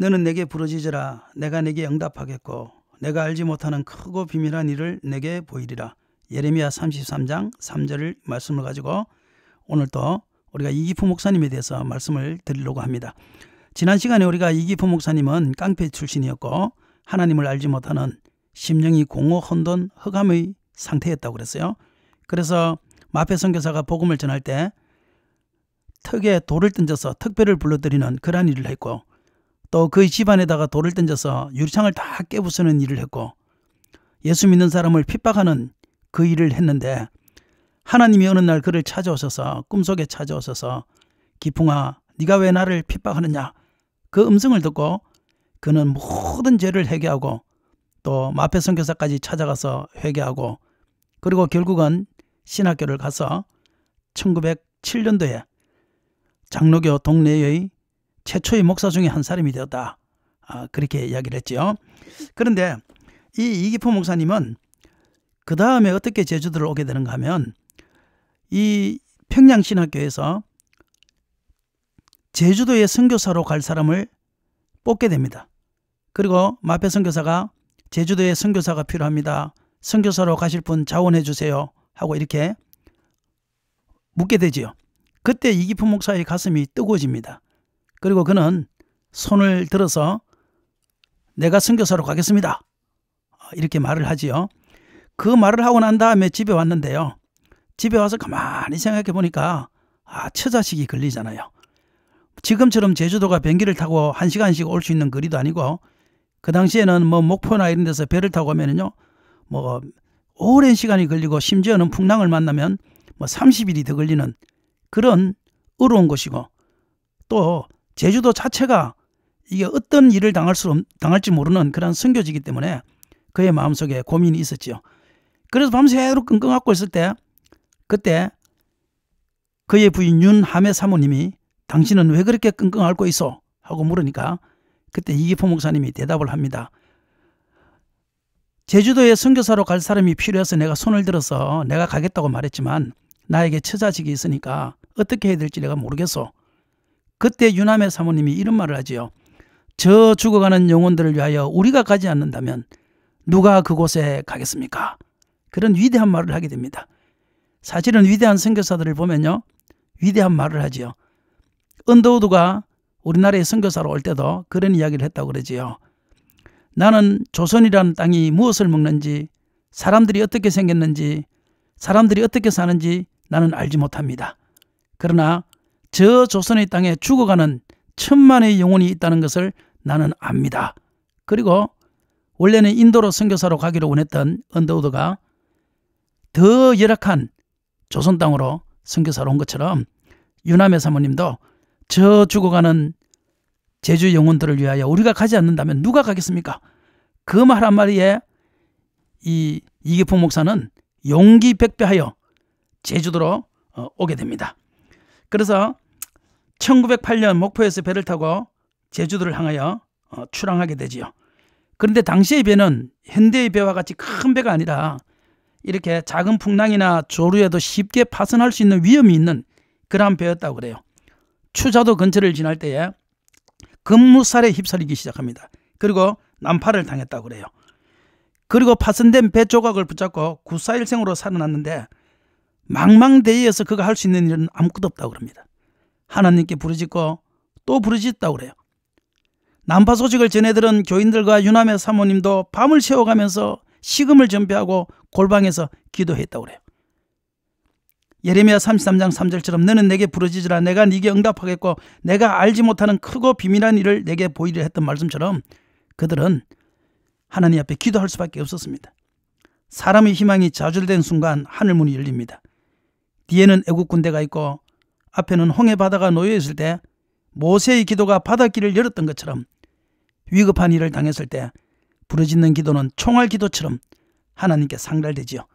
너는 내게 부르짖으라 내가 내게 응답하겠고 내가 알지 못하는 크고 비밀한 일을 내게 보이리라. 예레미야 33장 3절을 말씀을 가지고 오늘 또 우리가 이기표 목사님에 대해서 말씀을 드리려고 합니다. 지난 시간에 우리가 이기표 목사님은 깡패 출신이었고 하나님을 알지 못하는 심령이 공허 혼돈 허감의 상태였다고 그랬어요. 그래서 마페 선교사가 복음을 전할 때 턱에 돌을 던져서 특별을 불러들이는 그러한 일을 했고 또 그의 집안에다가 돌을 던져서 유리창을 다 깨부수는 일을 했고 예수 믿는 사람을 핍박하는 그 일을 했는데 하나님이 어느 날 그를 찾아오셔서 꿈속에 찾아오셔서 기풍아 네가 왜 나를 핍박하느냐 그 음성을 듣고 그는 모든 죄를 회개하고 또 마페 선교사까지 찾아가서 회개하고 그리고 결국은 신학교를 가서 1907년도에 장로교 동네의 최초의 목사 중에 한 사람이 되었다. 아, 그렇게 이야기를 했죠 그런데 이 이기포 목사님은 그 다음에 어떻게 제주도를 오게 되는가 하면 이 평양신학교에서 제주도의 선교사로 갈 사람을 뽑게 됩니다. 그리고 마페 선교사가 제주도에 선교사가 필요합니다. 선교사로 가실 분 자원해 주세요. 하고 이렇게 묻게 되지요. 그때 이기품 목사의 가슴이 뜨거워집니다. 그리고 그는 손을 들어서 내가 선교사로 가겠습니다. 이렇게 말을 하지요. 그 말을 하고 난 다음에 집에 왔는데요. 집에 와서 가만히 생각해 보니까 아, 처자식이 걸리잖아요. 지금처럼 제주도가 비행기를 타고 한 시간씩 올 수 있는 거리도 아니고 그 당시에는 뭐 목포나 이런 데서 배를 타고 오면은요 뭐 오랜 시간이 걸리고 심지어는 풍랑을 만나면 뭐 30일이 더 걸리는 그런 어려운 곳이고 또 제주도 자체가 이게 어떤 일을 당할 수 당할지 모르는 그런 선교지이기 때문에 그의 마음속에 고민이 있었지요. 그래서 밤새도록 끙끙 앓고 있을 때 그때 그의 부인 윤함의 사모님이 당신은 왜 그렇게 끙끙 앓고 있어? 하고 물으니까 그때 이기포 목사님이 대답을 합니다. 제주도에 선교사로 갈 사람이 필요해서 내가 손을 들어서 내가 가겠다고 말했지만 나에게 처자식이 있으니까 어떻게 해야 될지 내가 모르겠어. 그때 유남의 사모님이 이런 말을 하지요. 저 죽어가는 영혼들을 위하여 우리가 가지 않는다면 누가 그곳에 가겠습니까? 그런 위대한 말을 하게 됩니다. 사실은 위대한 선교사들을 보면요. 위대한 말을 하지요. 언더우드가 우리나라에 선교사로 올 때도 그런 이야기를 했다고 그러지요. 나는 조선이라는 땅이 무엇을 먹는지 사람들이 어떻게 생겼는지 사람들이 어떻게 사는지 나는 알지 못합니다. 그러나 저 조선의 땅에 죽어가는 천만의 영혼이 있다는 것을 나는 압니다. 그리고 원래는 인도로 선교사로 가기로 원했던 언더우드가 더 열악한 조선 땅으로 선교사로 온 것처럼 유남의 사모님도 저 죽어가는 제주 영혼들을 위하여 우리가 가지 않는다면 누가 가겠습니까? 그 말한마디에이 이기풍 목사는 용기 백배하여 제주도로 어, 오게 됩니다. 그래서 1908년 목포에서 배를 타고 제주도를 향하여 어, 출항하게 되지요. 그런데 당시의 배는 현대의 배와 같이 큰 배가 아니라 이렇게 작은 풍랑이나 조류에도 쉽게 파손할 수 있는 위험이 있는 그런 배였다고 그래요. 추자도 근처를 지날 때에 금무살에 휩쓸리기 시작합니다. 그리고 난파를 당했다고 그래요. 그리고 파손된 배 조각을 붙잡고 구사일생으로 살아났는데 망망대해여서 그가 할 수 있는 일은 아무것도 없다고 그럽니다. 하나님께 부르짖고 또 부르짖다고 그래요. 난파 소식을 전해들은 교인들과 유남의 사모님도 밤을 새워가면서 식음을 전폐하고 골방에서 기도했다고 그래요. 예레미야 33장 3절처럼 너는 내게 부르짖으라 내가 네게 응답하겠고 내가 알지 못하는 크고 비밀한 일을 내게 보이려 했던 말씀처럼 그들은 하나님 앞에 기도할 수밖에 없었습니다. 사람의 희망이 좌절된 순간 하늘문이 열립니다. 뒤에는 애국 군대가 있고 앞에는 홍해 바다가 놓여 있을 때 모세의 기도가 바닷길을 열었던 것처럼 위급한 일을 당했을 때 부르짖는 기도는 총알 기도처럼 하나님께 상달되지요.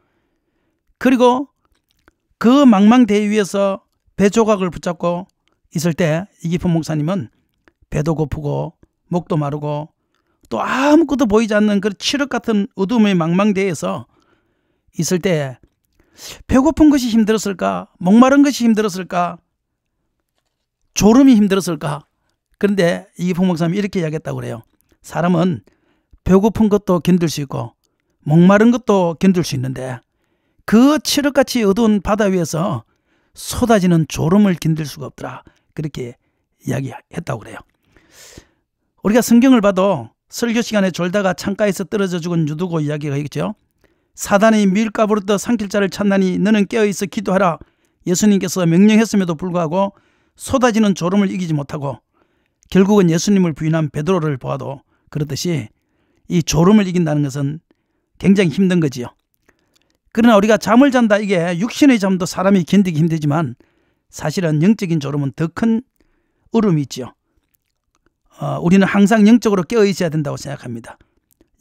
그리고 그 망망대해 위에서 배 조각을 붙잡고 있을 때 이기표 목사님은 배도 고프고 목도 마르고 또 아무것도 보이지 않는 그 칠흑 같은 어둠의 망망대에서 있을 때 배고픈 것이 힘들었을까? 목마른 것이 힘들었을까? 졸음이 힘들었을까? 그런데 이 봉목사님이 이렇게 이야기했다고 그래요. 사람은 배고픈 것도 견딜 수 있고 목마른 것도 견딜 수 있는데 그 칠흑같이 어두운 바다 위에서 쏟아지는 졸음을 견딜 수가 없더라. 그렇게 이야기했다고 그래요. 우리가 성경을 봐도 설교 시간에 졸다가 창가에서 떨어져 죽은 유두고 이야기가 있죠. 사단이 밀가부르다 삼킬 자를 찾나니 너는 깨어있어 기도하라 예수님께서 명령했음에도 불구하고 쏟아지는 졸음을 이기지 못하고 결국은 예수님을 부인한 베드로를 보아도 그렇듯이 이 졸음을 이긴다는 것은 굉장히 힘든 거지요. 그러나 우리가 잠을 잔다 이게 육신의 잠도 사람이 견디기 힘들지만 사실은 영적인 졸음은 더 큰울음이 있지요. 어, 우리는 항상 영적으로 깨어 있어야 된다고 생각합니다.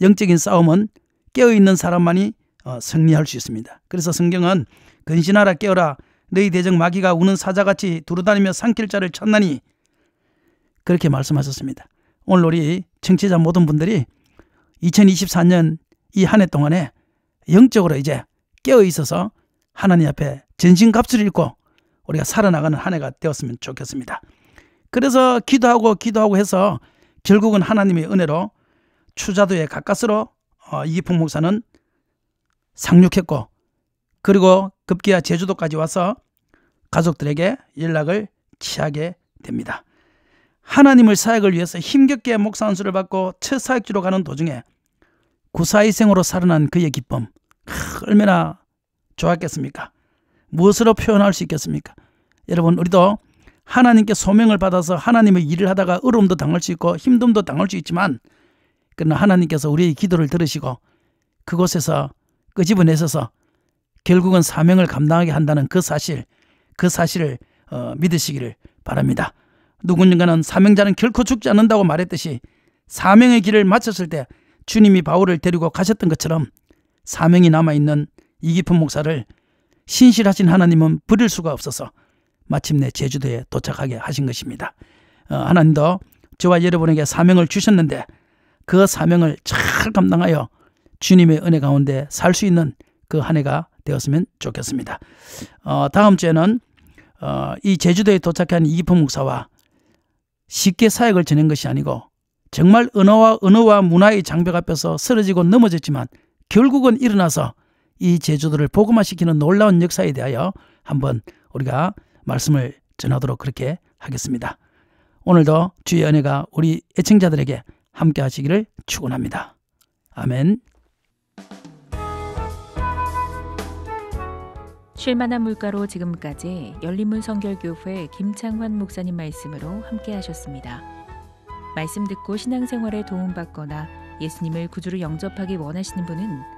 영적인 싸움은 깨어 있는 사람만이 어, 승리할 수 있습니다. 그래서 성경은 근신하라 깨어라 너희 대적 마귀가 우는 사자같이 두루다니며 삼킬 자를 찾나니 그렇게 말씀하셨습니다. 오늘 우리 청취자 모든 분들이 2024년 이 한 해 동안에 영적으로 이제 깨어 있어서 하나님 앞에 전신갑주를 입고 우리가 살아나가는 한 해가 되었으면 좋겠습니다. 그래서 기도하고 기도하고 해서 결국은 하나님의 은혜로 추자도에 가까스로 어, 이기풍 목사는 상륙했고 그리고 급기야 제주도까지 와서 가족들에게 연락을 취하게 됩니다. 하나님을 사역을 위해서 힘겹게 목사한수를 받고 첫 사역지로 가는 도중에 구사이생으로 살아난 그의 기쁨 얼마나 좋았겠습니까? 무엇으로 표현할 수 있겠습니까? 여러분 우리도 하나님께 소명을 받아서 하나님의 일을 하다가 어려움도 당할 수 있고 힘듦도 당할 수 있지만 그러나 하나님께서 우리의 기도를 들으시고 그곳에서 끄집어내셔서 결국은 사명을 감당하게 한다는 그 사실, 그 사실을 어, 믿으시기를 바랍니다. 누군가는 사명자는 결코 죽지 않는다고 말했듯이 사명의 길을 마쳤을 때 주님이 바울을 데리고 가셨던 것처럼 사명이 남아있는 이기품 목사를 신실하신 하나님은 버릴 수가 없어서 마침내 제주도에 도착하게 하신 것입니다. 어, 하나님도 저와 여러분에게 사명을 주셨는데 그 사명을 잘 감당하여 주님의 은혜 가운데 살 수 있는 그 한 해가 되었으면 좋겠습니다. 어, 다음 주에는 어, 이 제주도에 도착한 이기범 목사와 쉽게 사역을 지낸 것이 아니고 정말 언어와 언어와 문화의 장벽 앞에서 쓰러지고 넘어졌지만 결국은 일어나서 이 제주도를 복음화시키는 놀라운 역사에 대하여 한번 우리가 말씀을 전하도록 그렇게 하겠습니다. 오늘도 주의 은혜가 우리 애청자들에게 함께 하시기를 축원합니다. 아멘. 쉴만한 물가로 지금까지 열린문 성결교회 김창환 목사님 말씀으로 함께 하셨습니다. 말씀 듣고 신앙생활에 도움받거나 예수님을 구주로 영접하기 원하시는 분은